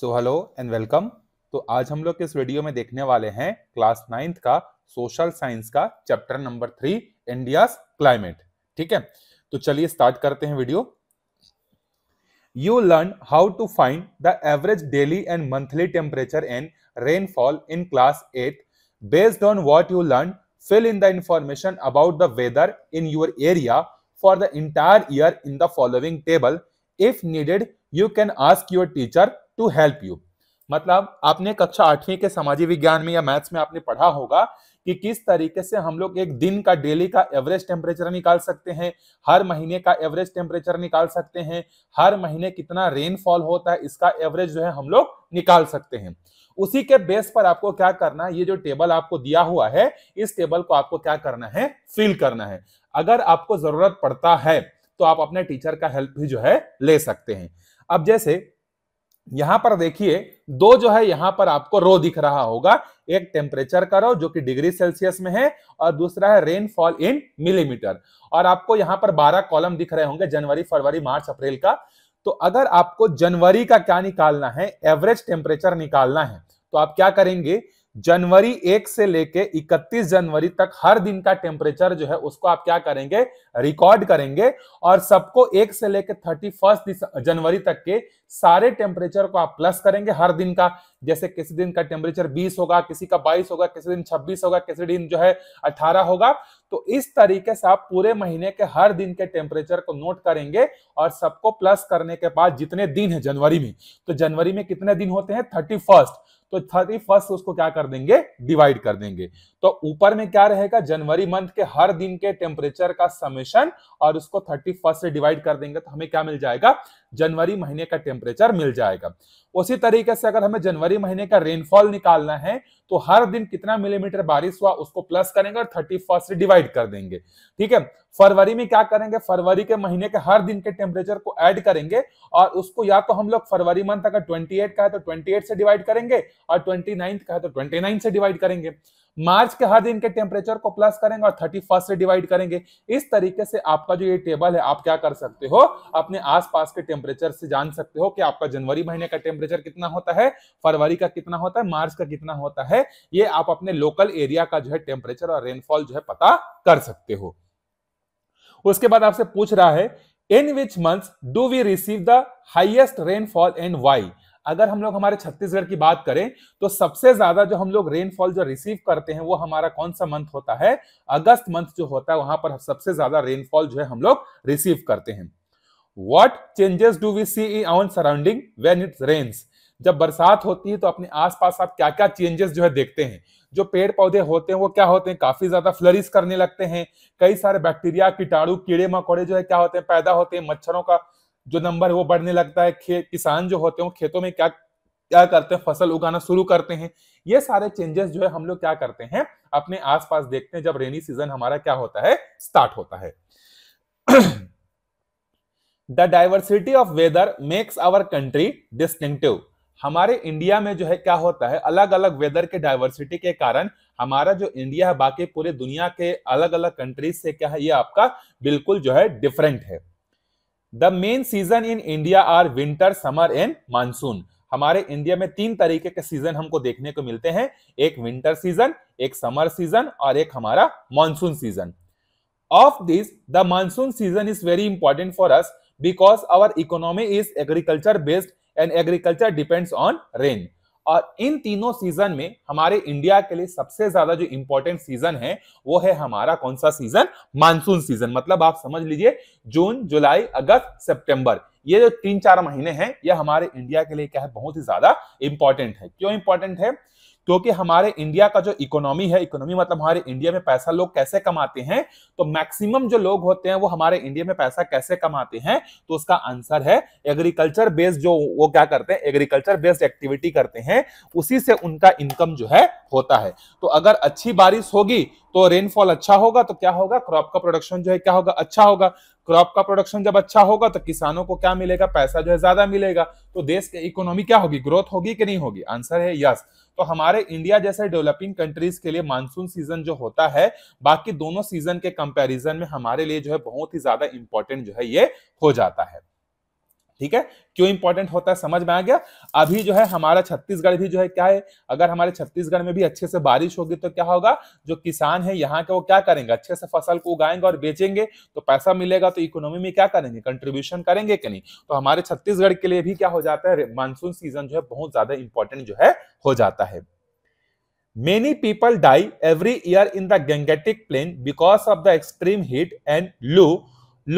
So hello and welcome तो आज हम लोग इस वीडियो में देखने वाले हैं क्लास नाइन्थ का सोशल साइंस का chapter number three India climate ठीक है तो चलिए स्टार्ट करते हैं video you learn how to find the average daily and monthly temperature and rainfall in class eight based on what you learn fill in the information about the weather in your area for the entire year in the following table if needed you can ask your teacher to help you मतलब आपने कक्षा आठवीं के सामाजिक विज्ञान में या maths में आपने पढ़ा होगा कि किस तरीके से हम लोग एक दिन का डेली का एवरेज टेम्परेचर निकाल सकते हैं हर महीने का एवरेज टेम्परेचर निकाल सकते हैं हर महीने कितना रेनफॉल होता है इसका एवरेज जो है हम लोग निकाल सकते हैं उसी के बेस पर आपको क्या करना ये जो टेबल आपको दिया हुआ है इस टेबल को आपको क्या करना है फिल करना है अगर आपको जरूरत पड़ता है तो आप अपने टीचर का हेल्प भी जो है ले सकते हैं अब जैसे यहां पर देखिए दो जो है यहां पर आपको रो दिख रहा होगा एक टेम्परेचर का रो जो कि डिग्री सेल्सियस में है और दूसरा है रेनफॉल इन मिलीमीटर और आपको यहां पर 12 कॉलम दिख रहे होंगे जनवरी फरवरी मार्च अप्रैल का तो अगर आपको जनवरी का क्या निकालना है एवरेज टेम्परेचर निकालना है तो आप क्या करेंगे जनवरी एक से लेके 31 जनवरी तक हर दिन का टेम्परेचर जो है उसको आप क्या करेंगे रिकॉर्ड करेंगे और सबको एक से लेके थर्टी फर्स्ट जनवरी तक के सारे टेम्परेचर को आप प्लस करेंगे हर दिन का जैसे किसी दिन का टेम्परेचर 20 होगा किसी का 22 होगा किसी दिन 26 होगा किसी दिन जो है 18 होगा तो इस तरीके से आप पूरे महीने के हर दिन के टेम्परेचर को नोट करेंगे और सबको प्लस करने के बाद जितने दिन है जनवरी में तो जनवरी में कितने दिन होते हैं थर्टी फर्स्ट तो थर्टी फर्स्ट उसको क्या कर देंगे डिवाइड कर देंगे तो ऊपर में क्या रहेगा जनवरी मंथ के हर दिन के टेम्परेचर का समेशन और उसको थर्टी फर्स्ट से डिवाइड कर देंगे तो हमें क्या मिल जाएगा जनवरी महीने का टेम्परेचर मिल जाएगा उसी तरीके से अगर हमें जनवरी महीने का रेनफॉल निकालना है तो हर दिन कितना मिलीमीटर बारिश हुआ उसको प्लस करेंगे और थर्टी फर्स्ट से डिवाइड कर देंगे ठीक है फरवरी में क्या करेंगे फरवरी के महीने के हर दिन के टेम्परेचर को ऐड करेंगे और उसको या तो हम लोग फरवरी मंथ अगर एट का है तो एट से डिवाइड करेंगे और ट्वेंटी का है तो नाइन से डिवाइड करेंगे मार्च के हर दिन के टेम्परेचर को प्लस करेंगे और थर्टी फर्स्ट से डिवाइड करेंगे इस तरीके से आपका जो ये टेबल है आप क्या कर सकते हो अपने आसपास के टेम्परेचर से जान सकते हो कि आपका जनवरी महीने का टेम्परेचर कितना होता है फरवरी का कितना होता है मार्च का कितना होता है ये आप अपने लोकल एरिया का जो है टेम्परेचर और रेनफॉल जो है पता कर सकते हो उसके बाद आपसे पूछ रहा है in which month do we receive the highest rainfall and why अगर हम लोग हमारे छत्तीसगढ़ की बात करें तो सबसे ज्यादा जो हम लोग रेनफॉल जो रिसीव करते हैं वो हमारा कौन सा मंथ होता है अगस्त मंथ जो होता है वहां पर सबसे ज्यादा रेनफॉल जो है हम लोग रिसीव करते हैं what changes do we see in our surrounding when it rains जब बरसात होती है तो अपने आसपास आप क्या क्या चेंजेस जो है देखते हैं जो पेड़ पौधे होते हैं वो क्या होते हैं काफी ज्यादा फ्लरिश करने लगते हैं कई सारे बैक्टीरिया कीटाणु कीड़े मकोड़े जो है क्या होते हैं पैदा होते हैं मच्छरों का जो नंबर है वो बढ़ने लगता है किसान जो होते हैं खेतों में क्या क्या करते हैं फसल उगाना शुरू करते हैं ये सारे चेंजेस जो है हम लोग क्या करते हैं अपने आसपास देखते हैं जब रेनी सीजन हमारा क्या होता है स्टार्ट होता है the diversity of weather makes our country distinctive हमारे इंडिया में जो है क्या होता है अलग अलग वेदर के डाइवर्सिटी के कारण हमारा जो इंडिया है बाकी पूरे दुनिया के अलग अलग कंट्रीज से क्या है ये आपका बिल्कुल जो है डिफरेंट है the main season in India are winter summer and monsoon हमारे इंडिया में तीन तरीके के सीजन हमको देखने को मिलते हैं एक विंटर सीजन एक समर सीजन और एक हमारा monsoon season of this the monsoon season is very important for us because our economy is agriculture based and agriculture depends on rain और इन तीनों सीजन में हमारे इंडिया के लिए सबसे ज्यादा जो इंपॉर्टेंट सीजन है वो है हमारा कौन सा सीजन मानसून सीजन मतलब आप समझ लीजिए जून जुलाई अगस्त सितंबर ये जो तीन चार महीने हैं ये हमारे इंडिया के लिए क्या है बहुत ही ज्यादा इंपॉर्टेंट है क्यों इंपॉर्टेंट है क्योंकि हमारे इंडिया का जो इकोनॉमी है इकोनॉमी मतलब हमारे इंडिया में पैसा लोग कैसे कमाते हैं तो मैक्सिमम जो लोग होते हैं वो हमारे इंडिया में पैसा कैसे कमाते हैं तो उसका आंसर है एग्रीकल्चर बेस्ड जो वो क्या करते हैं एग्रीकल्चर बेस्ड एक्टिविटी करते हैं उसी से उनका इनकम जो है होता है तो अगर अच्छी बारिश होगी तो रेनफॉल अच्छा होगा तो क्या होगा क्रॉप का प्रोडक्शन जो है क्या होगा अच्छा होगा क्रॉप का प्रोडक्शन जब अच्छा होगा तो किसानों को क्या मिलेगा पैसा जो है ज्यादा मिलेगा तो देश की इकोनॉमी क्या होगी ग्रोथ होगी कि नहीं होगी आंसर है यस तो हमारे इंडिया जैसे डेवलपिंग कंट्रीज के लिए मानसून सीजन जो होता है बाकी दोनों सीजन के कंपैरिजन में हमारे लिए जो है बहुत ही ज्यादा इंपॉर्टेंट जो है ये हो जाता है ठीक है क्यों इंपॉर्टेंट होता है समझ में आ गया अभी जो है हमारा छत्तीसगढ़ भी जो है क्या है अगर हमारे छत्तीसगढ़ में भी अच्छे से बारिश होगी तो क्या होगा जो किसान है यहाँ के वो क्या करेंगे अच्छे से फसल को उगाएंगे और बेचेंगे तो पैसा मिलेगा तो इकोनॉमी में क्या करेंगे कंट्रीब्यूशन करेंगे कि नहीं तो हमारे छत्तीसगढ़ के लिए भी क्या हो जाता है मानसून सीजन जो है बहुत ज्यादा इंपॉर्टेंट जो है हो जाता है Many people die every year in the Gangetic Plain because of the extreme heat and low,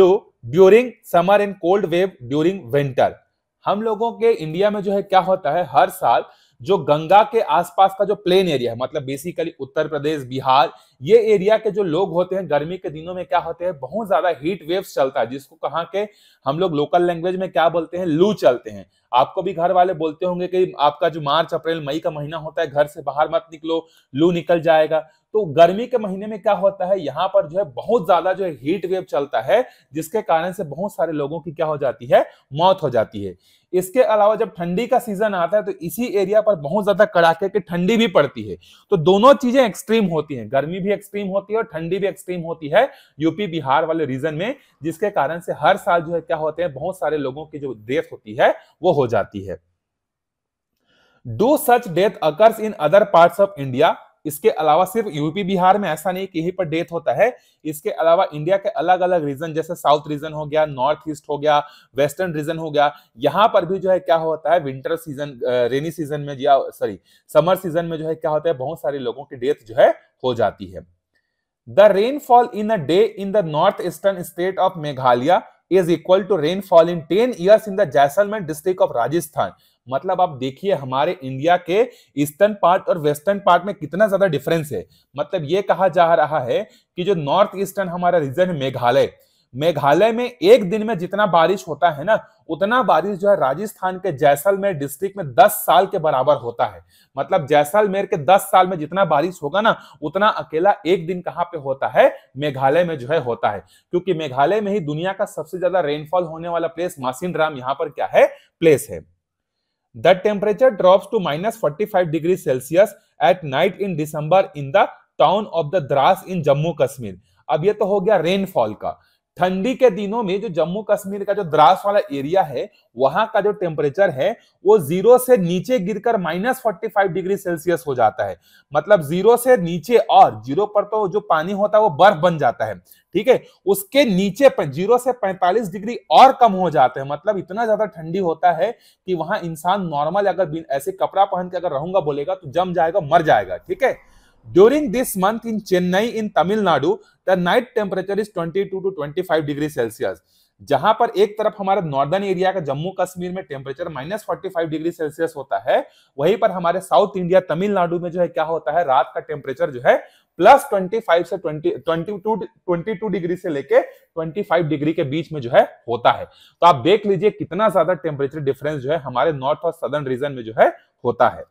low during summer and cold wave during winter हम लोगों के इंडिया में जो है क्या होता है हर साल जो गंगा के आसपास का जो प्लेन एरिया है मतलब बेसिकली उत्तर प्रदेश बिहार ये एरिया के जो लोग होते हैं गर्मी के दिनों में क्या होते हैं बहुत ज्यादा हीट वेव्स चलता है जिसको कहा के हम लोग लोकल लैंग्वेज में क्या बोलते हैं लू चलते हैं आपको भी घर वाले बोलते होंगे कि आपका जो मार्च अप्रैल मई का महीना होता है घर से बाहर मत निकलो लू निकल जाएगा तो गर्मी के महीने में क्या होता है यहाँ पर जो है बहुत ज्यादा जो है हीट वेव चलता है जिसके कारण से बहुत सारे लोगों की क्या हो जाती है मौत हो जाती है इसके अलावा जब ठंडी का सीजन आता है तो इसी एरिया पर बहुत ज्यादा कड़ाके की ठंडी भी पड़ती है तो दोनों चीजें एक्सट्रीम होती हैं गर्मी भी एक्सट्रीम होती है और ठंडी भी एक्सट्रीम होती है यूपी बिहार वाले रीजन में जिसके कारण से हर साल जो है क्या होते हैं बहुत सारे लोगों की जो डेथ होती है वो हो जाती है do such death occurs in other part of India इसके अलावा सिर्फ यूपी बिहार में ऐसा नहीं कि यहीं पर डेथ होता है इसके अलावा इंडिया के अलग अलग रीजन जैसे साउथ रीजन हो गया नॉर्थ ईस्ट हो गया वेस्टर्न रीजन हो गया यहाँ पर भी जो है क्या होता है विंटर सीजन रेनी सीजन में या सॉरी समर सीजन में जो है क्या होता है बहुत सारे लोगों की डेथ जो है हो जाती है the rainfall in a day in the north eastern state of Meghalaya is equal to rainfall in ten years in the Jaisalmer district of Rajasthan मतलब आप देखिए हमारे इंडिया के ईस्टर्न पार्ट और वेस्टर्न पार्ट में कितना ज्यादा डिफरेंस है मतलब ये कहा जा रहा है कि जो नॉर्थ ईस्टर्न हमारा रीजन है मेघालय मेघालय में एक दिन में जितना बारिश होता है ना उतना बारिश जो है राजस्थान के जैसलमेर डिस्ट्रिक्ट में 10 साल के बराबर होता है मतलब जैसलमेर के 10 साल में जितना बारिश होगा ना उतना अकेला एक दिन कहां पे होता है मेघालय में जो है होता है क्योंकि मेघालय में ही दुनिया का सबसे ज्यादा रेनफॉल होने वाला प्लेस मासिन राम पर क्या है प्लेस है the temperature drop to minus forty five degree Celsius at night in December in the town of the Dras in Jammu Kashmir अब ये तो हो गया रेनफॉल का ठंडी के दिनों में जो जम्मू कश्मीर का जो द्रास वाला एरिया है वहां का जो टेम्परेचर है वो जीरो से नीचे गिरकर minus forty five degree Celsius हो जाता है मतलब जीरो से नीचे और जीरो पर तो जो पानी होता है वो बर्फ बन जाता है ठीक है उसके नीचे पर जीरो से पैंतालीस डिग्री और कम हो जाते हैं मतलब इतना ज्यादा ठंडी होता है कि वहां इंसान नॉर्मल अगर ऐसे कपड़ा पहन के अगर रहूंगा बोलेगा तो जम जाएगा मर जाएगा ठीक है During this month in Chennai in Tamil Nadu, the night temperature is 22 to 25 degree Celsius जहां पर एक तरफ हमारे नॉर्दर्न एरिया का जम्मू कश्मीर में temperature minus forty five degree Celsius होता है वहीं पर हमारे साउथ इंडिया तमिलनाडु में जो है क्या होता है रात का टेम्परेचर जो है प्लस ट्वेंटी फाइव से twenty twenty two twenty two degree से लेके ट्वेंटी फाइव डिग्री के बीच में जो है होता है तो आप देख लीजिए कितना ज्यादा टेम्परेचर डिफरेंस जो है हमारे नॉर्थ और सदर्न रीजन में जो है होता है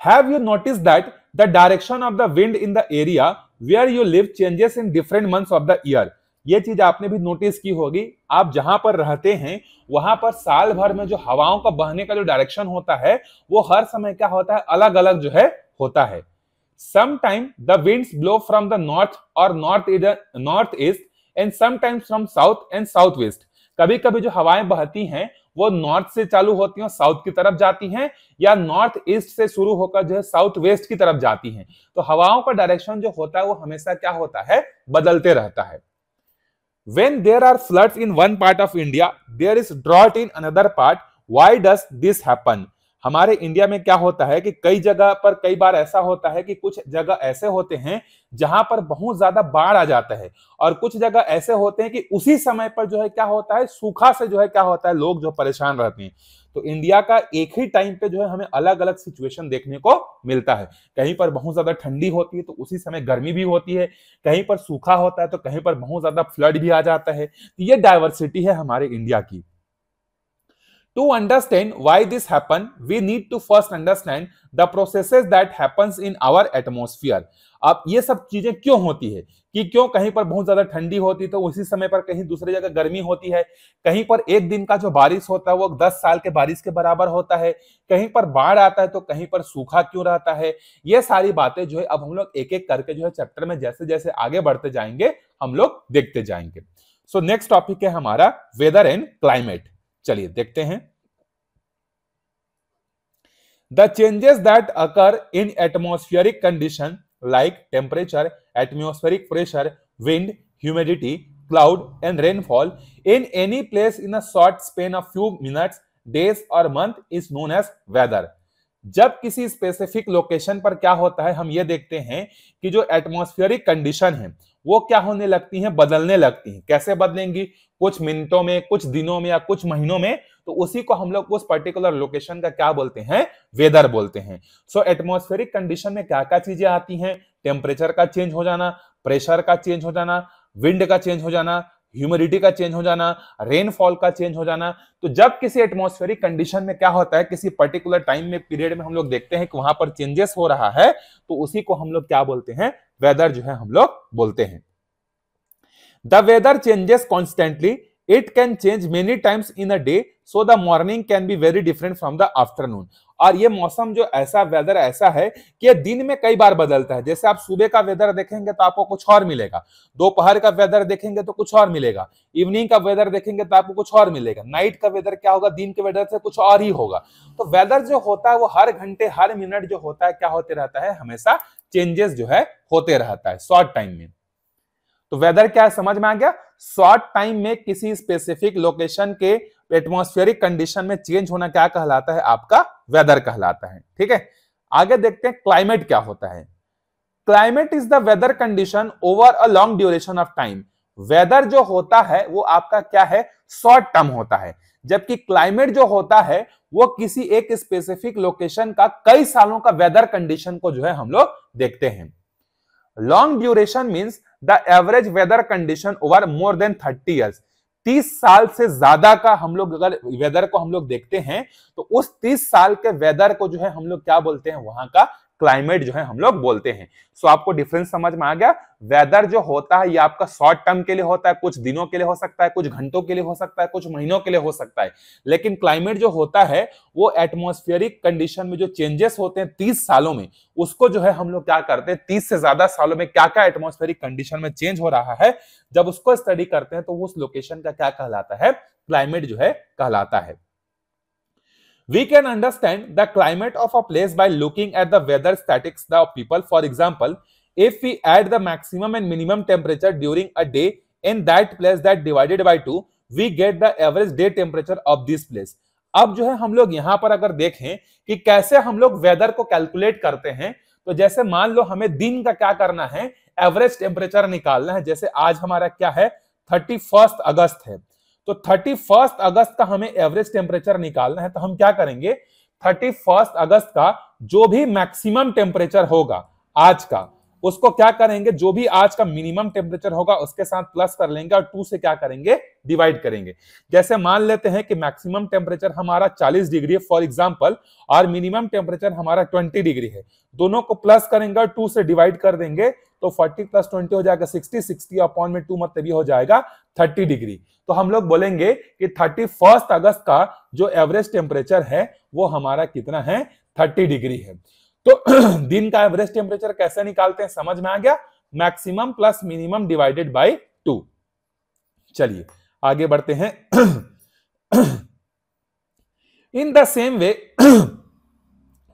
Have you noticed that the direction of the wind in the area where you live changes in different months of the year? ये चीज आपने भी नोटिस की होगी आप जहां पर रहते हैं वहां पर साल भर में जो हवाओं का बहने का जो डायरेक्शन होता है वो हर समय क्या होता है अलग अलग जो है होता है sometime the winds blow from the north और north north east and sometimes from south and south west कभी कभी जो हवाएं बहती हैं वो नॉर्थ से चालू होती हैं साउथ की तरफ जाती हैं या नॉर्थ ईस्ट से शुरू होकर जो है साउथ वेस्ट की तरफ जाती हैं तो हवाओं का डायरेक्शन जो होता है वो हमेशा क्या होता है बदलते रहता है when there are floods in one part of india there is drought in another part why does this happen हमारे इंडिया में क्या होता है कि कई जगह पर कई बार ऐसा होता है कि कुछ जगह ऐसे होते हैं जहां पर बहुत ज्यादा बाढ़ आ जाता है और कुछ जगह ऐसे होते हैं कि उसी समय पर जो है क्या होता है सूखा से जो है क्या होता है लोग जो परेशान रहते हैं तो इंडिया का एक ही टाइम पे जो है हमें अलग अलग सिचुएशन देखने को मिलता है कहीं पर बहुत ज्यादा ठंडी होती है तो उसी समय गर्मी भी होती है कहीं पर सूखा होता है तो कहीं पर बहुत ज्यादा फ्लड भी आ जाता है तो ये डाइवर्सिटी है हमारे इंडिया की To understand why this happen, we need to first understand the processes that happens in our atmosphere. अब ये सब चीजें क्यों होती है कि क्यों कहीं पर बहुत ज्यादा ठंडी होती है तो उसी समय पर कहीं दूसरी जगह गर्मी होती है कहीं पर एक दिन का जो बारिश होता है वो 10 साल के बारिश के बराबर होता है कहीं पर बाढ़ आता है तो कहीं पर सूखा क्यों रहता है ये सारी बातें जो है अब हम लोग एक एक करके जो है चैप्टर में जैसे जैसे आगे बढ़ते जाएंगे हम लोग देखते जाएंगे सो नेक्स्ट टॉपिक है हमारा वेदर एंड क्लाइमेट चलिए देखते हैं the changes that occur in atmospheric condition like temperature atmospheric pressure wind humidity cloud and rainfall in any place in a short span of few minute days और month is known as weather जब किसी specific location पर क्या होता है हम ये देखते हैं कि जो एटमोस्फियरिक कंडीशन है वो क्या होने लगती है बदलने लगती है कैसे बदलेंगी कुछ मिनटों में कुछ दिनों में या कुछ महीनों में तो उसी को हम लोग उस पर्टिकुलर लोकेशन का क्या बोलते हैं वेदर बोलते हैं सो एटमोस्फेरिक कंडीशन में क्या क्या चीजें आती हैं टेम्परेचर का चेंज हो जाना प्रेशर का चेंज हो जाना विंड का चेंज हो जाना ह्यूमिडिटी का चेंज हो जाना रेनफॉल का चेंज हो जाना तो जब किसी एटमोस्फेरिक कंडीशन में क्या होता है किसी पर्टिकुलर टाइम में पीरियड में हम लोग देखते हैं कि वहां पर चेंजेस हो रहा है तो उसी को हम लोग क्या बोलते हैं वेदर जो है हम लोग बोलते हैं the weather changes constantly it can change many times in a day so the morning can be very different from the afternoon और ये मौसम जो ऐसा वेदर ऐसा है कि ये दिन में कई बार बदलता है जैसे आप सुबह का वेदर देखेंगे तो आपको कुछ और मिलेगा दोपहर का वेदर देखेंगे तो कुछ और मिलेगा इवनिंग का वेदर देखेंगे तो आपको कुछ और मिलेगा नाइट का वेदर क्या होगा दिन के वेदर से कुछ और ही होगा तो वेदर जो होता है वो हर घंटे हर मिनट जो होता है क्या होते रहता है हमेशा चेंजेस जो है होते रहता है शॉर्ट टाइम में तो वेदर क्या है समझ में आ गया शॉर्ट टाइम में किसी स्पेसिफिक लोकेशन के एटमोस्फेरिक कंडीशन में चेंज होना क्या कहलाता है आपका वेदर कहलाता है ठीक है आगे देखते हैं क्लाइमेट क्या होता है climate is the weather condition over a long duration of time weather जो होता है वो आपका क्या है शॉर्ट टर्म होता है जबकि क्लाइमेट जो होता है वो किसी एक स्पेसिफिक लोकेशन का कई सालों का वेदर कंडीशन को जो है हम लोग देखते हैं long duration means the average weather condition over more than thirty years 30 साल से ज्यादा का हम लोग अगर वेदर को हम लोग देखते हैं तो उस 30 साल के वेदर को जो है हम लोग क्या बोलते हैं वहां का क्लाइमेट जो है हम लोग बोलते हैं सो so, आपको डिफरेंस समझ में आ गया वेदर जो होता है ये आपका शॉर्ट टर्म के लिए होता है कुछ दिनों के लिए हो सकता है कुछ घंटों के लिए हो सकता है कुछ महीनों के लिए हो सकता है लेकिन क्लाइमेट जो होता है वो एटमोस्फियरिक कंडीशन में जो चेंजेस होते हैं तीस सालों में उसको जो है हम लोग क्या करते हैं तीस से ज्यादा सालों में क्या क्या एटमोस्फेरिक कंडीशन में चेंज हो रहा है जब उसको स्टडी करते हैं तो उस लोकेशन का क्या कहलाता है क्लाइमेट जो है कहलाता है We can understand the climate of a place by looking at the weather statics of people. For example, if we add the maximum and minimum temperature during a day in that place that divided by two we get the average day temperature of this place अब जो है हम लोग यहाँ पर अगर देखें कि कैसे हम लोग वेदर को कैलकुलेट करते हैं तो जैसे मान लो हमें दिन का क्या करना है एवरेज टेम्परेचर निकालना है जैसे आज हमारा क्या है थर्टी फर्स्ट अगस्त है तो थर्टी फर्स्ट अगस्त का हमें एवरेज टेम्परेचर निकालना है तो हम क्या करेंगे थर्टी फर्स्ट अगस्त का जो भी मैक्सिमम टेम्परेचर होगा आज का उसको क्या करेंगे जो भी आज का मिनिमम टेम्परेचर होगा उसके साथ प्लस कर लेंगे और टू से क्या करेंगे डिवाइड करेंगे जैसे मान लेते हैं कि मैक्सिमम टेम्परेचर हमारा 40 डिग्री है फॉर एग्जांपल और मिनिमम टेम्परेचर हमारा 20 डिग्री है दोनों को प्लस करेंगे और टू से डिवाइड कर देंगे तो 40 प्लस 20 हो जाएगा 60 60 अपॉन में टू मत तभी हो जाएगा 30 डिग्री तो हम लोग बोलेंगे कि 31 अगस्त का जो एवरेज टेम्परेचर है वो हमारा कितना है 30 डिग्री है तो दिन का एवरेज टेम्परेचर कैसे निकालते हैं समझ में आ गया maximum plus minimum divided by two चलिए आगे बढ़ते हैं in the same way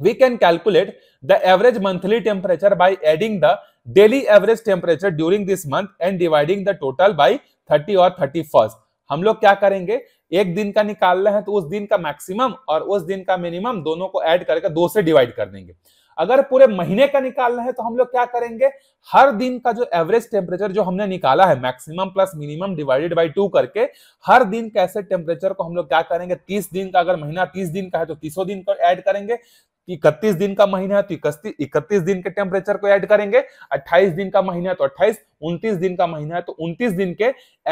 we can calculate the average monthly temperature by adding the daily average temperature during this month and dividing the total by thirty और thirty first हम लोग क्या करेंगे एक दिन का निकाल रहे हैं तो उस दिन का मैक्सिमम और उस दिन का मिनिमम दोनों को ऐड करके दो से डिवाइड कर देंगे अगर पूरे महीने का निकालना है तो हम लोग क्या करेंगे हर दिन का जो एवरेज टेम्परेचर जो हमने निकाला है maximum plus minimum divided by two करके हर दिन कैसे टेम्परेचर को हम लोग क्या करेंगे तीस दिन का अगर महीना तीस दिन का है तो तीसों दिन का ऐड करेंगे इकतीस दिन का महीना है तो इकतीस दिन के टेम्परेचर को ऐड करेंगे 28 दिन का महीना है तो 28 उनतीस दिन का महीना है तो 29 दिन के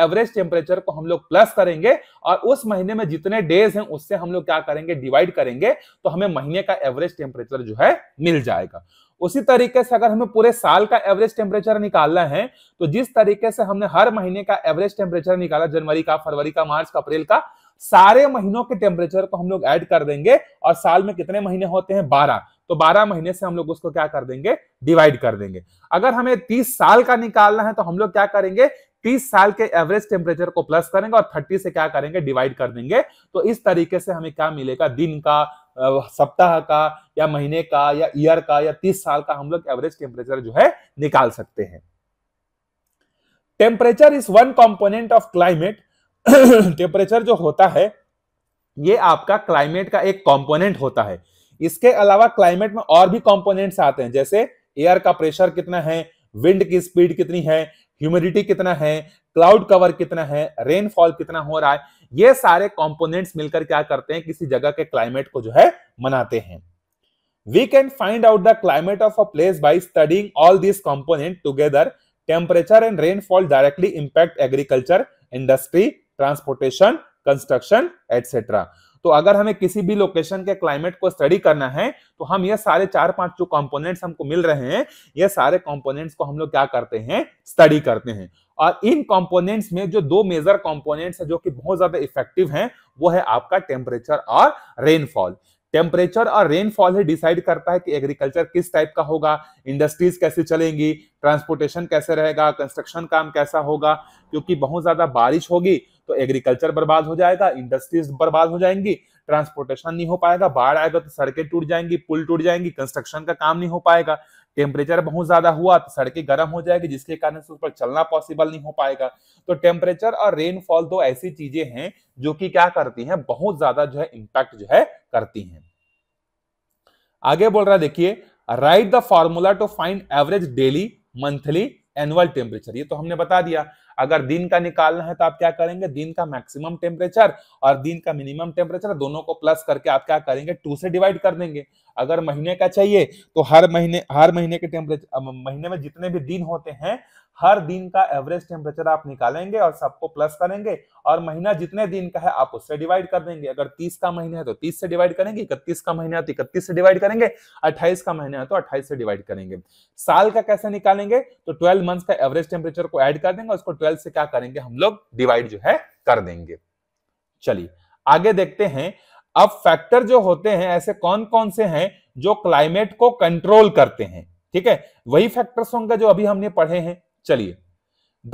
एवरेज टेम्परेचर को हम लोग प्लस करेंगे और उस महीने में जितने डेज हैं उससे हम लोग क्या करेंगे डिवाइड करेंगे तो हमें महीने का एवरेज टेम्परेचर जो है मिल जाएगा उसी तरीके से अगर हमें पूरे साल का एवरेज टेम्परेचर निकालना है तो जिस तरीके से हमने हर महीने का एवरेज टेम्परेचर निकाला जनवरी का फरवरी का मार्च का अप्रैल का सारे महीनों के टेम्परेचर को हम लोग ऐड कर देंगे और साल में कितने महीने होते हैं बारह तो बारह महीने से हम लोग उसको क्या कर देंगे डिवाइड कर देंगे अगर हमें तीस साल का निकालना है तो हम लोग क्या करेंगे 30 साल के एवरेज टेम्परेचर को प्लस करेंगे और 30 से क्या करेंगे डिवाइड कर देंगे तो इस तरीके से हमें क्या मिलेगा दिन का सप्ताह का या महीने का या ईयर का या 30 साल का हम लोग एवरेज टेम्परेचर जो है निकाल सकते हैं temperature is one component of climate temperature जो होता है ये आपका क्लाइमेट का एक कंपोनेंट होता है इसके अलावा क्लाइमेट में और भी कंपोनेंट्स आते हैं जैसे एयर का प्रेशर कितना है विंड की स्पीड कितनी है ह्यूमिडिटी कितना है क्लाउड कवर कितना है रेनफॉल कितना हो रहा है ये सारे कंपोनेंट्स मिलकर क्या करते हैं किसी जगह के क्लाइमेट को जो है मनाते हैं we can find out the climate of a place by studying all this component together temperature and rainfall directly impact agriculture industry transportation construction etcetera तो अगर हमें किसी भी लोकेशन के क्लाइमेट को स्टडी करना है तो हम ये सारे चार पांच जो कंपोनेंट्स हमको मिल रहे हैं ये सारे कंपोनेंट्स को हम लोग क्या करते हैं स्टडी करते हैं और इन कंपोनेंट्स में जो दो मेजर कंपोनेंट्स है जो कि बहुत ज्यादा इफेक्टिव हैं वो है आपका टेम्परेचर और रेनफॉल टेम्परेचर और रेनफॉल ही डिसाइड करता है कि एग्रीकल्चर किस टाइप का होगा इंडस्ट्रीज कैसी चलेंगी ट्रांसपोर्टेशन कैसे रहेगा कंस्ट्रक्शन काम कैसा होगा क्योंकि बहुत ज्यादा बारिश होगी तो एग्रीकल्चर बर्बाद हो जाएगा इंडस्ट्रीज बर्बाद हो जाएंगी ट्रांसपोर्टेशन नहीं हो पाएगा बाढ़ आएगा तो सड़कें टूट जाएंगी पुल टूट जाएंगी कंस्ट्रक्शन का काम नहीं हो पाएगा टेम्परेचर बहुत ज्यादा हुआ तो सड़कें गर्म हो जाएगी जिसके कारण उस पर चलना पॉसिबल नहीं हो पाएगा तो टेम्परेचर और रेनफॉल दो ऐसी चीजें हैं जो कि क्या करती हैं बहुत ज्यादा जो है इम्पैक्ट जो है करती हैं आगे बोल रहा है देखिए right the formula to find average daily monthly annual temperature ये तो हमने बता दिया अगर दिन का निकालना है तो आप क्या करेंगे दिन का मैक्सिमम टेम्परेचर और दिन का मिनिमम टेम्परेचर दोनों को प्लस करके आप क्या करेंगे टू से डिवाइड कर देंगे अगर महीने का चाहिए तो हर महीने हर महीने के टेम्परेचर महीने में जितने भी दिन होते हैं हर दिन का एवरेज टेम्परेचर आप निकालेंगे और सबको प्लस करेंगे और महीना जितने दिन का है आप उससे डिवाइड कर देंगे अगर 30 का महीना है तो 30 से डिवाइड करेंगे इकतीस का महीना है तो इकतीस से डिवाइड करेंगे 28 का महीना है तो 28 से डिवाइड करेंगे साल का कैसे निकालेंगे तो 12 मंथ्स का एवरेज टेम्परेचर को ऐड कर देंगे उसको ट्वेल्व से क्या करेंगे हम लोग डिवाइड जो है कर देंगे चलिए आगे देखते हैं अब फैक्टर जो होते हैं ऐसे कौन कौन से हैं जो क्लाइमेट को कंट्रोल करते हैं ठीक है वही फैक्टर्स होंगे जो अभी हमने पढ़े हैं चलिए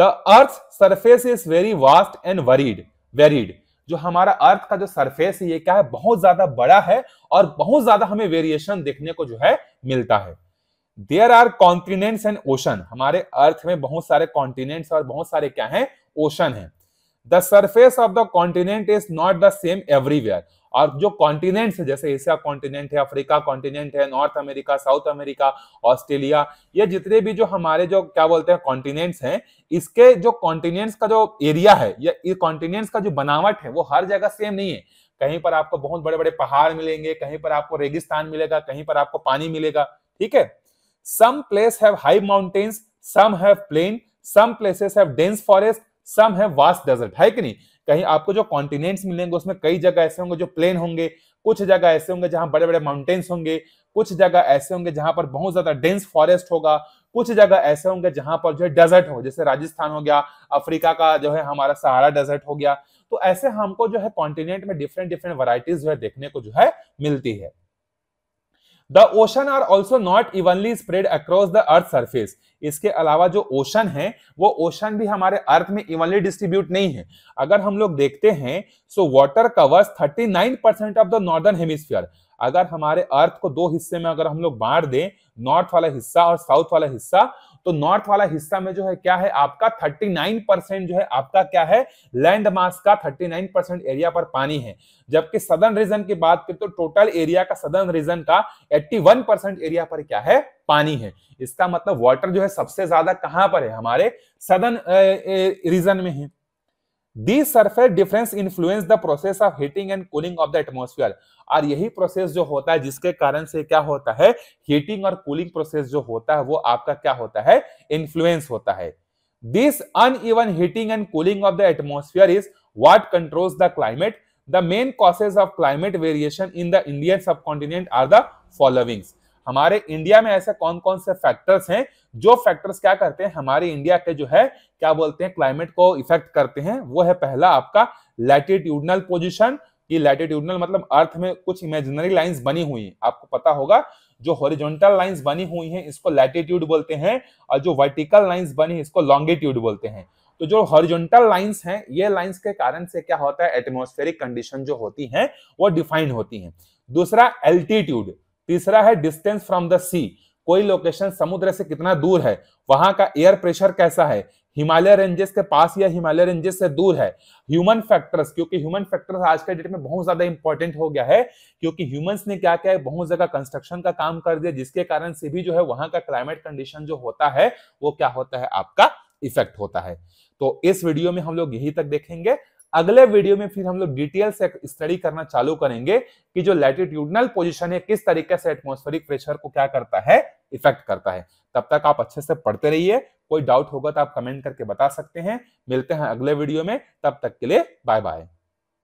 the earth surface is very vast and varied varied जो हमारा अर्थ का जो सरफेस है ये क्या है बहुत ज्यादा बड़ा है और बहुत ज्यादा हमें वेरिएशन देखने को जो है मिलता है there are continents and ocean हमारे अर्थ में बहुत सारे कॉन्टिनेंट्स और बहुत सारे क्या हैं ओशन हैं the surface of the continent is not the same everywhere और जो कॉन्टिनेंट्स है जैसे एशिया कॉन्टिनेंट है अफ्रीका कॉन्टिनेंट है North America South America Australia ये जितने भी जो हमारे जो क्या बोलते हैं कॉन्टिनेंट्स हैं इसके जो कॉन्टिनेंट्स का जो एरिया है या कॉन्टिनेंट्स का जो बनावट है वो हर जगह सेम नहीं है कहीं पर आपको बहुत बड़े बड़े पहाड़ मिलेंगे कहीं पर आपको रेगिस्तान मिलेगा कहीं पर आपको पानी मिलेगा ठीक है some place have high mountains some have plain some places have dense forest some have vast desert है कि नहीं कहीं आपको जो कॉन्टिनेंट्स मिलेंगे उसमें कई जगह ऐसे होंगे जो प्लेन होंगे कुछ जगह ऐसे होंगे जहां बड़े बड़े माउंटेन्स होंगे कुछ जगह ऐसे होंगे जहां पर बहुत ज्यादा डेंस फॉरेस्ट होगा कुछ जगह ऐसे होंगे जहां पर जो है डेजर्ट हो जैसे राजस्थान हो गया अफ्रीका का जो है हमारा सहारा डेजर्ट हो गया तो ऐसे हमको जो है कॉन्टिनेंट में डिफरेंट डिफरेंट वराइटीज जो है देखने को जो है मिलती है the ocean are also not evenly spread across the earth surface इसके अलावा जो ओशन है वो ओशन भी हमारे अर्थ में इवनली डिस्ट्रीब्यूट नहीं है अगर हम लोग देखते हैं so water covers thirty nine percent of the northern hemisphere अगर हमारे अर्थ को दो हिस्से में अगर हम लोग बांट दें नॉर्थ वाला हिस्सा और साउथ वाला हिस्सा तो नॉर्थ वाला हिस्सा में जो है क्या है आपका 39 परसेंट जो है आपका क्या है लैंड मास का 39 परसेंट एरिया पर पानी है जबकि सदर्न रीजन की बात करें तो टोटल एरिया का सदर्न रीजन का 81 परसेंट एरिया पर क्या है पानी है इसका मतलब वाटर जो है सबसे ज्यादा कहां पर है हमारे सदर्न रीजन में है the surface difference influence the process of heating and cooling of the atmosphere और यही प्रोसेस जो होता है जिसके कारण से क्या होता है हीटिंग और कूलिंग प्रोसेस जो होता है वो आपका क्या होता है इन्फ्लुएंस होता है this uneven heating and cooling of the atmosphere is what control the climate the main causes of climate variation in the Indian subcontinent are the following हमारे इंडिया में ऐसे कौन कौन से फैक्टर्स हैं जो फैक्टर्स क्या करते हैं हमारे इंडिया के जो है क्या बोलते हैं क्लाइमेट को इफेक्ट करते हैं वो है पहला आपका लैटिट्यूडनल पोजिशन ये लैटिट्यूडनल मतलब अर्थ में कुछ इमेजिनरी लाइंस बनी हुई हैं आपको पता होगा जो हॉरिजॉन्टल लाइंस बनी हुई हैं इसको लैटिट्यूड बोलते हैं और जो वर्टिकल लाइंस बनी है इसको लॉन्गिट्यूड बोलते हैं तो जो हॉरिजॉन्टल लाइंस हैं ये लाइंस के कारण से क्या होता है एटमोस्फेरिक कंडीशन जो होती है वो डिफाइंड होती है दूसरा एल्टीट्यूड तीसरा है डिस्टेंस फ्रॉम द सी कोई लोकेशन समुद्र से कितना दूर है वहां का एयर प्रेशर कैसा है हिमालय रेंजेस के पास या हिमालय रेंजेस से दूर है ह्यूमन फैक्टर्स क्योंकि ह्यूमन फैक्टर्स आज के डेट में बहुत ज्यादा इंपॉर्टेंट हो गया है क्योंकि ह्यूमंस ने क्या क्या है बहुत जगह कंस्ट्रक्शन का काम कर दिया जिसके कारण से भी जो है वहां का क्लाइमेट कंडीशन जो होता है वो क्या होता है आपका इफेक्ट होता है तो इस वीडियो में हम लोग यही तक देखेंगे अगले वीडियो में फिर हम लोग डिटेल से स्टडी करना चालू करेंगे कि जो लैटिट्यूडनल पोजिशन है किस तरीके से एटमोस्फेरिक प्रेशर को क्या करता है इफेक्ट करता है तब तक आप अच्छे से पढ़ते रहिए कोई डाउट होगा तो आप कमेंट करके बता सकते हैं मिलते हैं अगले वीडियो में तब तक के लिए बाय बाय